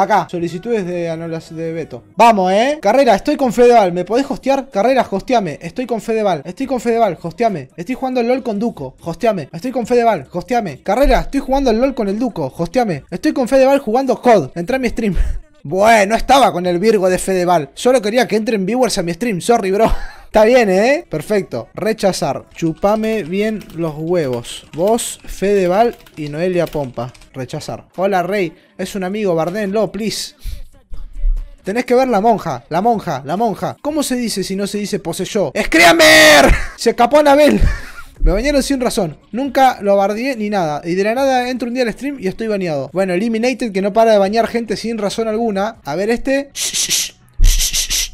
Acá, solicitudes de anulas de Beto. Vamos, eh. Carrera, estoy con Fedeval. ¿Me podés hostear? Carrera, hosteame. Estoy con Fedeval. Estoy con Fedeval, hosteame. Estoy jugando el LOL con Duco. Hosteame. Estoy con Fedeval, hosteame. Carrera, estoy jugando al LOL con el Duco. Hosteame. Estoy con Fedeval jugando COD. Entra a mi stream. Bueno, estaba con el Virgo de Fedeval. Solo quería que entren viewers a mi stream. Sorry, bro. Está bien, ¿eh? Perfecto. Rechazar. Chupame bien los huevos. Vos, Fedeval y Noelia Pompa. Rechazar. Hola, Rey. Es un amigo. Bardénlo, please. Tenés que ver la monja, la monja, la monja. ¿Cómo se dice si no se dice poseyó? ¡Screamer! Se escapó Anabel. Me bañaron sin razón. Nunca lo bardié ni nada. Y de la nada entro un día al stream y estoy bañado. Bueno, Eliminated que no para de bañar gente sin razón alguna. A ver este.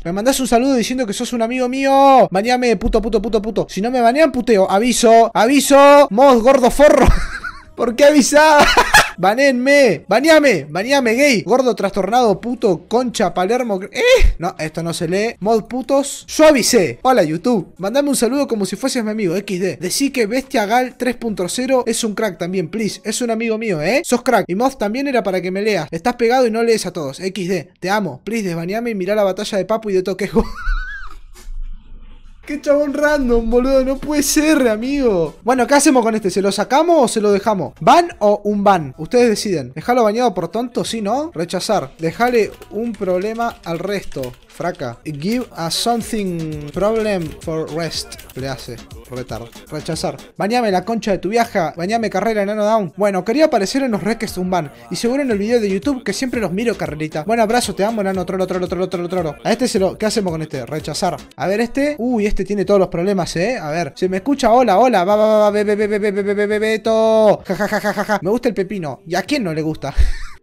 Me mandás un saludo diciendo que sos un amigo mío. Baneame, puto, puto, puto, puto. Si no me banean, puteo. Aviso, aviso. Mos, gordo forro. ¿Por qué avisaba? ¡Banenme! Baniame Baniame gay! Gordo, trastornado, puto, concha, Palermo... ¡Eh! No, esto no se lee. Mod putos. Yo Hola, YouTube. Mandame un saludo como si fueses mi amigo, XD. Decí que Bestia Gal 3.0 es un crack también, please. Es un amigo mío, ¿eh? Sos crack. Y mod también era para que me leas. Estás pegado y no lees a todos. XD. Te amo. Please, desbaneame y mirá la batalla de Papu y de Toquejo. Qué chabón random, boludo. No puede ser, amigo. Bueno, ¿qué hacemos con este? ¿Se lo sacamos o se lo dejamos? ¿Van o un van? Ustedes deciden. ¿Dejarlo bañado por tonto? Sí, ¿no? Rechazar. Dejale un problema al resto fraca. Give a something problem for rest. Le hace. Retard Rechazar. Bañame la concha de tu viaja. Bañame carrera enano down. Bueno, quería aparecer en los reques zumban Y seguro en el video de YouTube que siempre los miro, carrerita. Buen abrazo, te amo, enano. otro, trolo, otro, trolo, trolo. A este se lo. ¿Qué hacemos con este? Rechazar. A ver, este. Uy, este tiene todos los problemas, eh. A ver. Se me escucha. Hola, hola. Va, va, va, va, va Ja, ja, ja, ja, ja. Me gusta el pepino. ¿Y a quién no le gusta?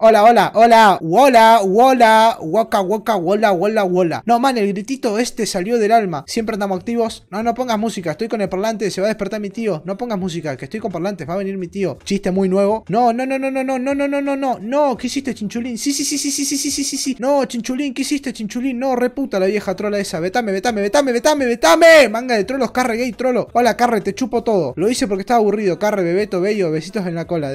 Hola, hola, hola, hola, hola, waka, waka, hola, hola, hola. No, man, el gritito este salió del alma. Siempre andamos activos. No, no pongas música, estoy con el parlante, se va a despertar mi tío. No pongas música, que estoy con parlantes, va a venir mi tío. Chiste muy nuevo. No, no, no, no, no, no, no, no, no, no, no. No, ¿qué hiciste, chinchulín? Sí, sí, sí, sí, sí, sí, sí, sí, sí, No, chinchulín, ¿qué hiciste, chinchulín? No, reputa la vieja trola esa. Vetame, vetame, vetame, vetame, vetame. Manga de trolos, carre gay, trolo. Hola, carre, te chupo todo. Lo hice porque estaba aburrido. Carre, bebeto, bello, besitos en la cola.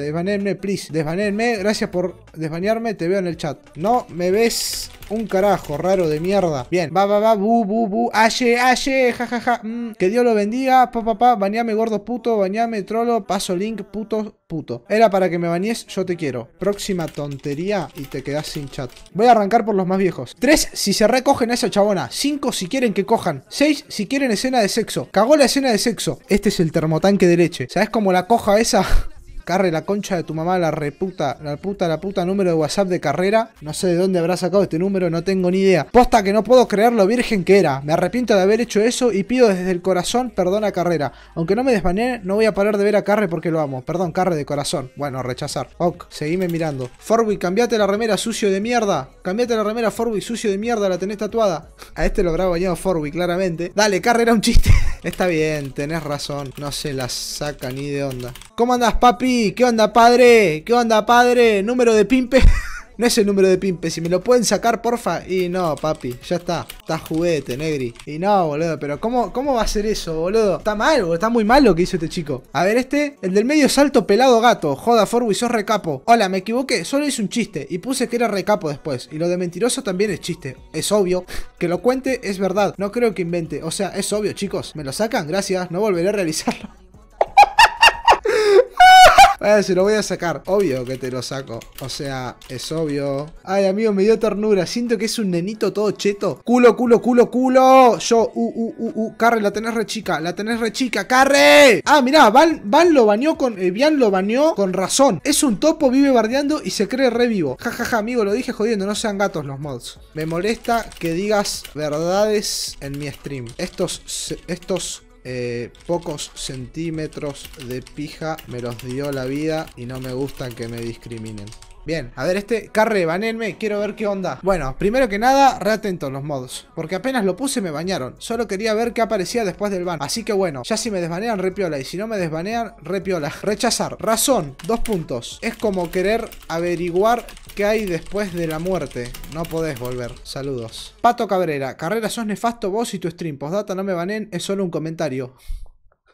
please. desvanerme Gracias por desbañarme, te veo en el chat. No me ves un carajo, raro de mierda. Bien, va, va, va, bu, bu, bu, aye, aye, jajaja. Ja, ja. Mm, que Dios lo bendiga, pa, pa, pa, bañame gordo puto, bañame trolo, paso link, puto, puto. Era para que me bañes, yo te quiero. Próxima tontería y te quedas sin chat. Voy a arrancar por los más viejos. tres si se recogen a esa chabona. cinco si quieren que cojan. seis si quieren escena de sexo. Cagó la escena de sexo. Este es el termotanque de leche. ¿Sabes cómo la coja esa? Carre, la concha de tu mamá, la reputa, la puta, la puta número de WhatsApp de carrera. No sé de dónde habrá sacado este número, no tengo ni idea. Posta que no puedo creer lo virgen que era. Me arrepiento de haber hecho eso y pido desde el corazón perdón a Carrera. Aunque no me desvane no voy a parar de ver a Carre porque lo amo. Perdón, Carre de corazón. Bueno, rechazar. Ok, seguime mirando. Forby, cambiate la remera, sucio de mierda. Cambiate la remera, Forby, sucio de mierda, la tenés tatuada. A este lo habrá bañado Forby, claramente. Dale, Carre era un chiste. Está bien, tenés razón. No se la saca ni de onda. ¿Cómo andas, papi? ¿Qué onda, padre? ¿Qué onda, padre? ¿Número de pimpe? no es el número de pimpe. Si me lo pueden sacar, porfa. Y no, papi. Ya está. Está juguete, negri. Y no, boludo. Pero ¿cómo, cómo va a ser eso, boludo? Está mal, boludo. Está muy mal lo que hizo este chico. A ver, este. El del medio salto pelado gato. Joda, y sos recapo. Hola, me equivoqué. Solo hice un chiste. Y puse que era recapo después. Y lo de mentiroso también es chiste. Es obvio. Que lo cuente es verdad. No creo que invente. O sea, es obvio, chicos. ¿Me lo sacan? Gracias. No volveré a realizarlo ver, lo voy a sacar. Obvio que te lo saco. O sea, es obvio. Ay, amigo, me dio ternura. Siento que es un nenito todo cheto. Culo, culo, culo, culo. Yo, uh, uh, uh, uh. Carre, la tenés re chica. La tenés re chica. ¡Carre! Ah, mirá, Van, lo bañó con. Eh, lo bañó con razón. Es un topo, vive bardeando y se cree re vivo. Jajaja, ja, ja, amigo, lo dije jodiendo. No sean gatos los mods. Me molesta que digas verdades en mi stream. Estos. Estos eh, pocos centímetros de pija me los dio la vida y no me gustan que me discriminen. Bien, a ver este, carre, baneenme quiero ver qué onda Bueno, primero que nada, re todos los mods Porque apenas lo puse me bañaron Solo quería ver qué aparecía después del ban Así que bueno, ya si me desbanean, repiola Y si no me desbanean, repiola Rechazar, razón, dos puntos Es como querer averiguar ¿Qué hay después de la muerte. No podés volver. Saludos. Pato Cabrera. Carrera, sos nefasto vos y tu stream. data no me banen. Es solo un comentario.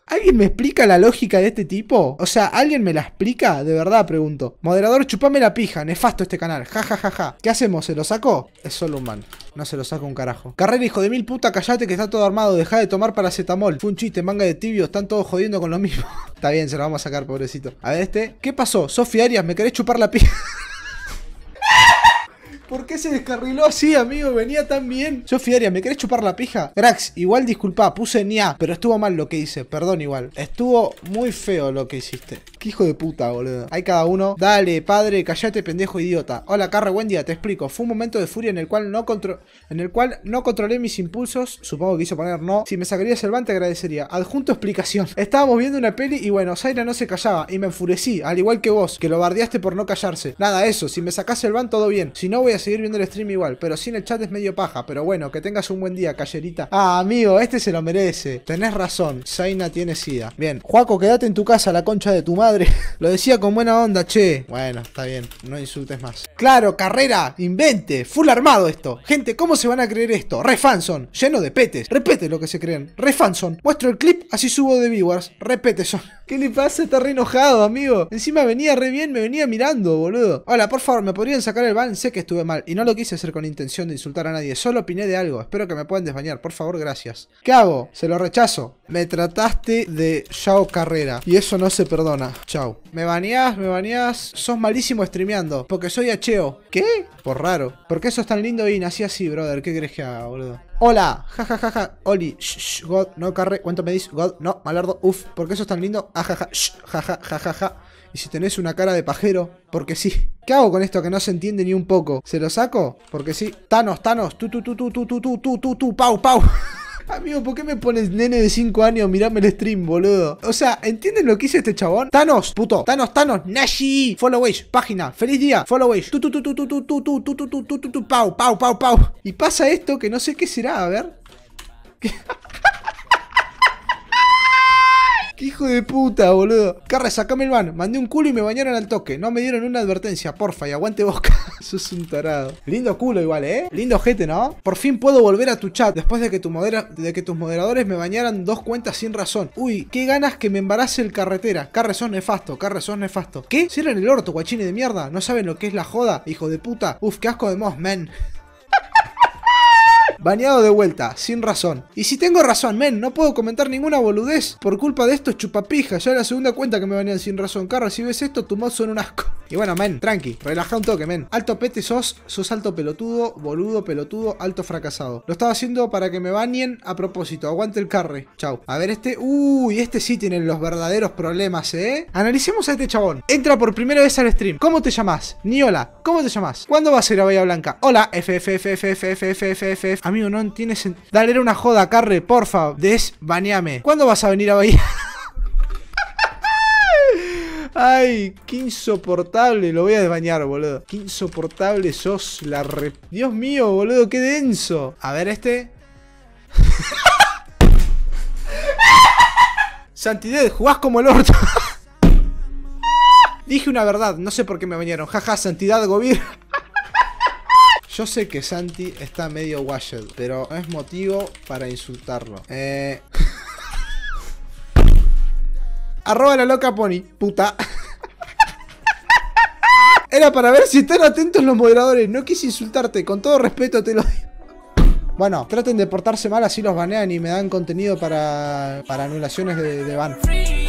¿Alguien me explica la lógica de este tipo? O sea, ¿alguien me la explica? De verdad, pregunto. Moderador, chupame la pija. Nefasto este canal. Ja, ja, ja, ja. ¿Qué hacemos? ¿Se lo sacó? Es solo un man. No se lo saco un carajo. Carrera, hijo de mil puta, callate que está todo armado. Deja de tomar paracetamol. Fue un chiste, manga de tibio. Están todos jodiendo con lo mismo. está bien, se lo vamos a sacar, pobrecito. A ver este. ¿Qué pasó? Sofía Arias, ¿me querés chupar la pija? ¿Por se descarriló así, amigo? Venía tan bien. Sofía ¿me querés chupar la pija? Grax, igual disculpa, puse ni pero estuvo mal lo que hice. Perdón igual. Estuvo muy feo lo que hiciste. Qué hijo de puta, boludo. Hay cada uno. Dale, padre, callate, pendejo idiota. Hola, Carre, buen día, te explico. Fue un momento de furia en el cual no contro en el cual no controlé mis impulsos. Supongo que hizo poner no. Si me sacarías el van, te agradecería. Adjunto explicación. Estábamos viendo una peli y bueno, Zaira no se callaba y me enfurecí, al igual que vos, que lo bardeaste por no callarse. Nada, eso, si me sacas el van, todo bien. Si no, voy a seguir viendo el stream igual, pero sin el chat es medio paja. Pero bueno, que tengas un buen día, callerita. Ah, amigo, este se lo merece. Tenés razón, Zaina tiene sida. Bien, Juaco, quédate en tu casa, la concha de tu madre. lo decía con buena onda, che. Bueno, está bien, no insultes más. Claro, carrera, invente, full armado esto. Gente, ¿cómo se van a creer esto? Refanson, lleno de petes. Repete lo que se creen. Refanson, muestro el clip, así subo de viewers. Repete eso. ¿Qué le pasa? Está re enojado, amigo. Encima venía re bien, me venía mirando, boludo. Hola, por favor, ¿me podrían sacar el ban? Sé que estuve mal no lo quise hacer con intención de insultar a nadie, solo opiné de algo. Espero que me puedan desbañar, por favor, gracias. ¿Qué hago? Se lo rechazo. Me trataste de chao Carrera. Y eso no se perdona. Chao. Me bañás, me bañás. Sos malísimo streameando. Porque soy acheo. ¿Qué? Por raro. ¿Por qué sos tan lindo y nací así, brother? ¿Qué crees que haga, boludo? Hola, jajajaja, ja, Oli, God, no carre, ¿cuánto me dices? God, no, malardo, Uf. ¿por qué sos tan lindo? Ajaja, ah, shh, jajajaja. Y si tenés una cara de pajero, porque sí. ¿Qué hago con esto que no se entiende ni un poco? ¿Se lo saco? Porque sí. Thanos, Thanos, tú, tú, tú, tú, tú, tú, tú, tú, tú, pau, pau. Amigo, ¿por qué me pones nene de 5 años? Mirame el stream, boludo. O sea, ¿entienden lo que hice este chabón? tanos puto. Thanos, Thanos, Nashi. Followage, página. Feliz día. Followage. Tu, tu, tu, tu, tu, tu, tu, pau, pau, pau, pau. Y pasa esto que no sé qué será, a ver. ¡Qué hijo de puta, boludo! Carre, sacame el van. Mandé un culo y me bañaron al toque. No me dieron una advertencia, porfa, y aguante boca. Sos un tarado. Lindo culo igual, ¿eh? Lindo gente, ¿no? Por fin puedo volver a tu chat después de que, tu modera de que tus moderadores me bañaran dos cuentas sin razón. Uy, qué ganas que me embarace el carretera. Carre, sos nefasto, carre, sos nefasto. ¿Qué? Cierren el orto, guachini de mierda. ¿No saben lo que es la joda, hijo de puta? Uf, qué asco de mos, men baneado de vuelta, sin razón. Y si tengo razón, men, no puedo comentar ninguna boludez por culpa de estos chupapija. Ya es la segunda cuenta que me banean sin razón. Carra, si ves esto, tu mod son un asco. Y bueno, men, tranqui, relaja un toque, men. Alto pete sos, sos alto pelotudo, boludo, pelotudo, alto fracasado. Lo estaba haciendo para que me bañen a propósito. Aguante el carre. Chau. A ver, este. Uy, este sí tiene los verdaderos problemas, ¿eh? Analicemos a este chabón. Entra por primera vez al stream. ¿Cómo te llamas? Ni hola. ¿Cómo te llamas? ¿Cuándo vas a ir a Bahía Blanca? Hola, ffffff Amigo, no tienes. Dale una joda, carre, porfa. desbañame ¿Cuándo vas a venir a Bahía? Ay, qué insoportable. Lo voy a desbañar, boludo. Qué insoportable sos. La re... Dios mío, boludo, qué denso. A ver este. Santidad, jugás como el orto. Dije una verdad, no sé por qué me bañaron. Jaja, santidad, gobierno. Yo sé que Santi está medio washed, pero es motivo para insultarlo. Eh... Arroba la loca pony, puta. Era para ver si están atentos los moderadores. No quise insultarte, con todo respeto te lo digo. Bueno, traten de portarse mal, así los banean y me dan contenido para, para anulaciones de, de ban.